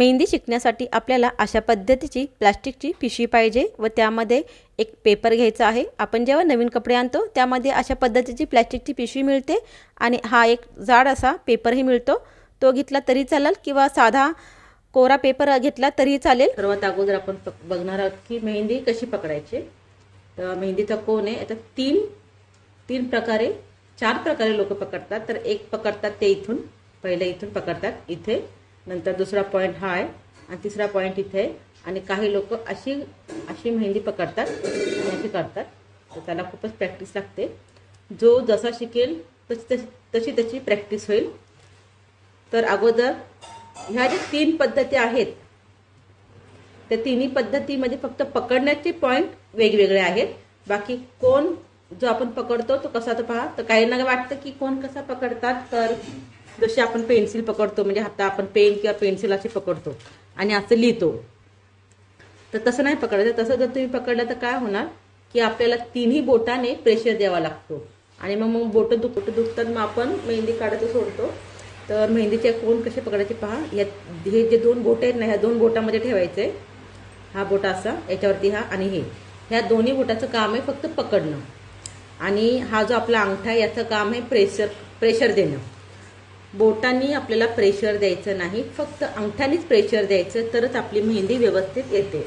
मेहंदी शिकण्यासाठी आपल्याला अशा पद्धतीची प्लास्टिकची पिशवी पाहिजे व त्यामध्ये एक पेपर घ्यायचा आहे आपण जेव्हा नवीन कपडे आणतो त्यामध्ये अशा पद्धतीची प्लॅस्टिकची पिशवी मिळते आणि हा एक जाड असा पेपरही मिळतो तो घेतला तरी चालेल किंवा साधा कोरा पेपर घेतला तरी चालेल सर्वात अगोदर आपण बघणार आहोत की मेहंदी कशी पकडायची तर मेहंदीचा कोण आहे आता तीन तीन प्रकारे चार प्रकारे लोक पकडतात तर एक पकडतात ते इथून पहिले इथून पकडतात इथे नंतर दुसरा पॉईंट हा आहे आणि तिसरा पॉईंट इथे आहे आणि काही लोक अशी अशी मेहंदी पकडतात आणि अशी करतात तर त्याला खूपच प्रॅक्टिस लागते जो जसा शिकेल तशी तशी तशी प्रॅक्टिस होईल तर अगोदर ह्या ज्या तीन पद्धती आहेत त्या तिन्ही पद्धतीमध्ये फक्त पकडण्याचे पॉईंट वेगवेगळे आहेत बाकी कोण जो आपण पकडतो तो कसा तो पहा तर काहींना वाटतं की कोण कसा पकडतात तर जशी आपण पेन्सिल पकडतो म्हणजे हाता आपण पेन किंवा पेन्सिल अशी पकडतो आणि असं लिहितो तर तसं नाही पकडायचं तसं जर तुम्ही पकडलं तर काय होणार की आपल्याला तिन्ही बोटाने प्रेशर द्यावा लागतो आणि मग मग बोटं दुख दुखतात मग आपण मेहंदी काढायचं सोडतो तर मेहंदीचे कोण कसे पकडायचे पहा या हे जे दोन बोट आहेत ना ह्या दोन बोटामध्ये ठेवायचे हा बोट असा याच्यावरती हा आणि हे ह्या दोन्ही बोटाचं काम आहे फक्त पकडणं आणि हा जो आपला अंगठा आहे याचं काम आहे प्रेशर प्रेशर देणं बोटांनी आपल्याला प्रेशर द्यायचं नाही फक्त अंगठ्यानेच प्रेशर द्यायचं तरच आपली मेहंदी व्यवस्थित येते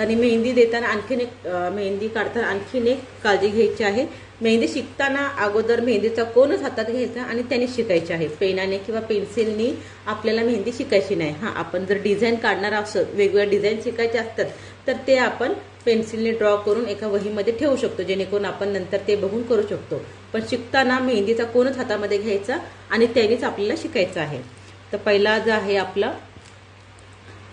आणि मेहंदी देताना आणखीन एक मेहंदी काढताना आणखीन एक काळजी घ्यायची आहे मेहंदी शिकताना अगोदर मेहंदीचा कोणच हातात घ्यायचा आणि त्याने शिकायचे आहे पेनाने किंवा पेन्सिलनी आपल्याला मेहंदी शिकायची नाही हां आपण जर डिझाईन काढणार असो वेगवेगळ्या डिझाईन शिकायचे असतात तर ते आपण पेन्सिलने ड्रॉ करून एका वहीमध्ये ठेवू शकतो जेणेकरून आपण नंतर ते बघून करू शकतो पण शिकताना मेहंदीचा कोणच हातामध्ये घ्यायचा आणि त्यानेच आपल्याला शिकायचं आहे तर पहिला जो आहे आपला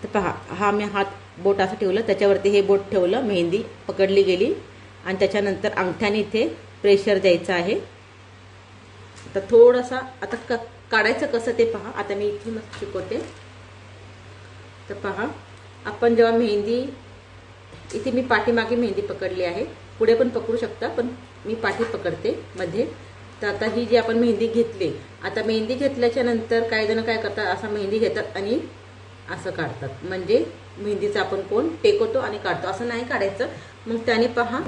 तर पहा हा मी हात बोट असं ठेवलं त्याच्यावरती हे बोट ठेवलं मेहंदी पकडली गेली आणि त्याच्यानंतर अंगठ्याने इथे प्रेशर द्यायचं आहे तर थोडासा आता क काढायचं कसं ते पहा आता मी इथूनच शिकवते तर पहा आपण जेव्हा मेहंदी इथे मी पाठीमागे मेहंदी पकडली आहे पुढे पण पकडू शकता पण मी पाठी पकडते मध्ये तर आता ही जी आपण मेहंदी घेतली आता मेहंदी घेतल्याच्या नंतर काही जण काय करतात असा मेहंदी घेतात आणि असं काढतात म्हणजे मेहंदीचा आपण कोण टेकवतो आणि काढतो असं नाही काढायचं मग त्याने पहा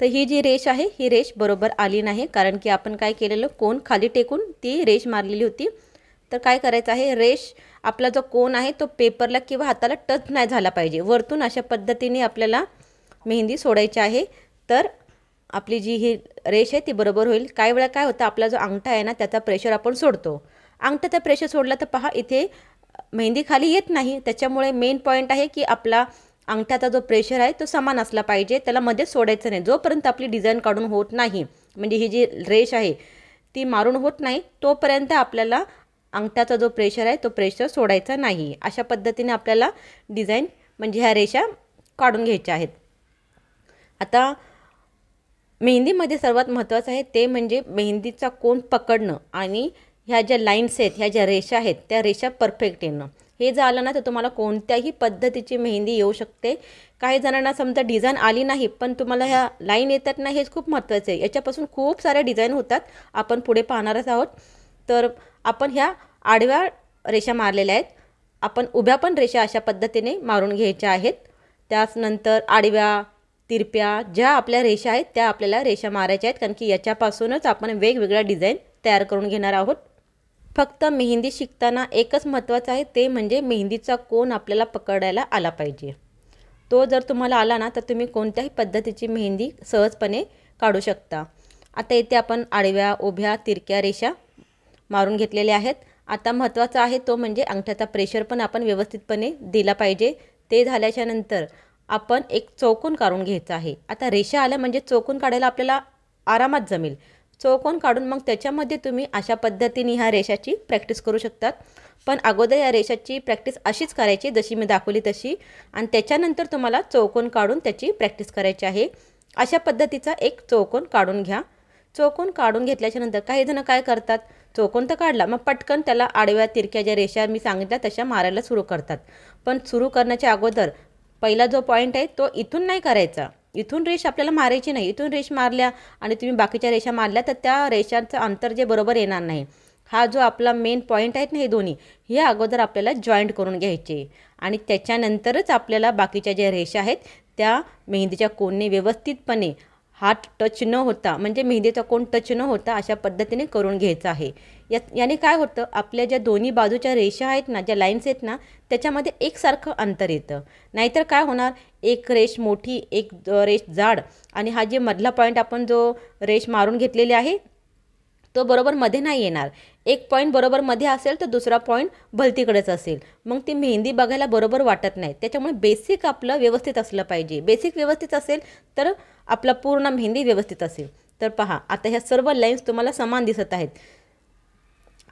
तर ही जी रेष आहे ही रेष बरोबर आली नाही कारण की आपण काय केलेलं कोण खाली टेकून ती रेष मारलेली होती तर काय करायचं आहे रेष आपला जो कोण आहे तो पेपरला किंवा हाताला टच नाही झाला पाहिजे वरतून अशा पद्धतीने आपल्याला मेहंदी सोडायची आहे तर आपली जी ही रेष आहे ती बरोबर होईल काही वेळा काय होतं आपला जो अंगठा आहे ना त्याचा प्रेशर आपण सोडतो अंगठ्याचा प्रेशर सोडला तर पहा इथे मेहंदी खाली येत नाही त्याच्यामुळे मेन पॉईंट आहे की आपला अंगठ्याचा जो प्रेशर आहे तो समान असला पाहिजे त्याला मध्येच सोडायचं नाही जोपर्यंत आपली डिझाईन काढून होत नाही म्हणजे ही जी रेष आहे ती मारून होत नाही तोपर्यंत आपल्याला अंगठ्याचा जो प्रेशर आहे तो प्रेशर सोडायचा नाही अशा पद्धतीने आपल्याला डिझाईन म्हणजे ह्या रेषा काढून घ्यायच्या आहेत आता मेहंदीमध्ये सर्वात महत्त्वाचं आहे ते म्हणजे मेहंदीचा कोण पकडणं आणि ह्या ज्या लाईन्स आहेत ह्या ज्या रेषा आहेत त्या रेषा परफेक्ट येणं हे झालं ना तर तुम्हाला कोणत्याही पद्धतीची मेहंदी येऊ शकते काही जणांना समजा डिझाईन आली नाही पण तुम्हाला ह्या लाईन येतात ना हेच खूप महत्त्वाचं आहे याच्यापासून खूप साऱ्या डिझाईन होतात आपण पुढे पाहणारच आहोत तर आपण ह्या आडव्या रेषा मारलेल्या आहेत आपण उभ्या पण रेषा अशा पद्धतीने मारून घ्यायच्या आहेत त्याचनंतर आडव्या तिरप्या ज्या आपल्या रेषा आहेत त्या आपल्याला रेषा मारायच्या आहेत कारण की याच्यापासूनच आपण वेगवेगळ्या डिझाईन तयार करून घेणार आहोत फक्त मेहंदी शिकताना एकच महत्त्वाचं आहे ते म्हणजे मेहंदीचा कोण आपल्याला पकडायला आला पाहिजे तो जर तुम्हाला आला ना तर तुम्ही कोणत्याही पद्धतीची मेहंदी सहजपणे काढू शकता आता इथे आपण आडव्या उभ्या तिरक्या रेषा मारून घेतलेल्या आहेत आता महत्त्वाचा आहे तो म्हणजे अंगठ्याचा प्रेशर पण आपण व्यवस्थितपणे दिला पाहिजे ते झाल्याच्यानंतर आपण एक चौकोन काढून घ्यायचं आहे आता रेषा आल्या म्हणजे चौकोन काढायला आपल्याला आरामात जमेल चौकोन काढून मग त्याच्यामध्ये तुम्ही अशा पद्धतीने ह्या रेषाची प्रॅक्टिस करू शकतात पण अगोदर या रेषाची प्रॅक्टिस अशीच करायची जशी मी दाखवली तशी आणि त्याच्यानंतर तुम्हाला चौकोन काढून त्याची प्रॅक्टिस करायची आहे अशा पद्धतीचा एक चौकोन काढून घ्या चौकोन काढून घेतल्याच्यानंतर काही जण काय करतात चौकोन तर काढला मग पटकन त्याला आडव्या तिरक्या ज्या रेषा मी सांगितल्या तशा मारायला सुरू करतात पण सुरू करण्याच्या अगोदर पहिला जो पॉईंट आहे तो इथून नाही करायचा इथून रेष आपल्याला मारायची नाही इथून रेष मारल्या आणि तुम्ही बाकीच्या रेषा मारल्या तर त्या रेषांचं अंतर जे बरोबर येणार नाही हा जो आपला मेन पॉईंट आहेत ना हे दोन्ही हे अगोदर आपल्याला जॉईंट करून घ्यायचे आणि त्याच्यानंतरच आपल्याला बाकीच्या ज्या रेषा आहेत त्या मेहंदीच्या कोणने व्यवस्थितपणे हात टच न होता म्हणजे मेहंदीचा कोण टच न होता अशा पद्धतीने करून घ्यायचा आहे याने काय होतं आपल्या ज्या दोन्ही बाजूच्या रेषा आहेत ना ज्या लाईन्स आहेत ना त्याच्यामध्ये एकसारखं अंतर येतं नाहीतर काय होणार एक रेष मोठी एक रेष जाड आणि हा जे मधला पॉईंट आपण जो रेष मारून घेतलेली आहे तो बरोबर मध्ये नाही येणार एक पॉईंट बरोबर मध्ये असेल तर दुसरा पॉईंट भलतीकडेच असेल मग ती मेहंदी बघायला बरोबर वाटत नाही त्याच्यामुळे बेसिक आपलं व्यवस्थित असलं पाहिजे बेसिक व्यवस्थित असेल तर आपला पूर्ण मेहंदी व्यवस्थित असेल तर पहा आता ह्या सर्व लाईन्स तुम्हाला समान दिसत आहेत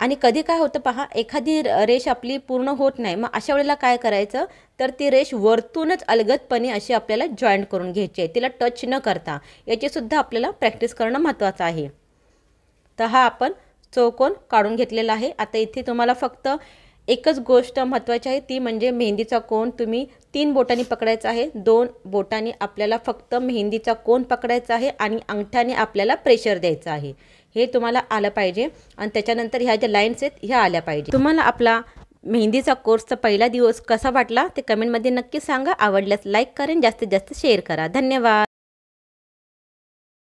आणि कधी काय होतं पहा एखादी रेष आपली पूर्ण होत नाही मग अशा वेळेला काय करायचं तर ती रेष वरतूनच अलगदपणे अशी आपल्याला जॉईंट करून घ्यायची आहे तिला टच न करता याचीसुद्धा आपल्याला प्रॅक्टिस करणं महत्त्वाचं आहे तर हा आपण चौकोन काढून घेतलेला आहे आता इथे तुम्हाला फक्त एकच गोष्ट महत्त्वाची आहे ती म्हणजे मेहंदीचा कोण तुम्ही तीन बोटांनी पकडायचा आहे दोन बोटांनी आपल्याला फक्त मेहंदीचा कोण पकडायचा आहे आणि अंगठ्याने आपल्याला प्रेशर द्यायचं आहे हे तुम्हाला आलं पाहिजे आणि त्याच्यानंतर ह्या ज्या लाईन्स आहेत ह्या आल्या पाहिजे तुम्हाला आपला मेहंदीचा कोर्सचा पहिला दिवस कसा वाटला ते कमेंटमध्ये नक्की सांगा आवडल्यास लाईक करेन जास्तीत जास्त शेअर करा धन्यवाद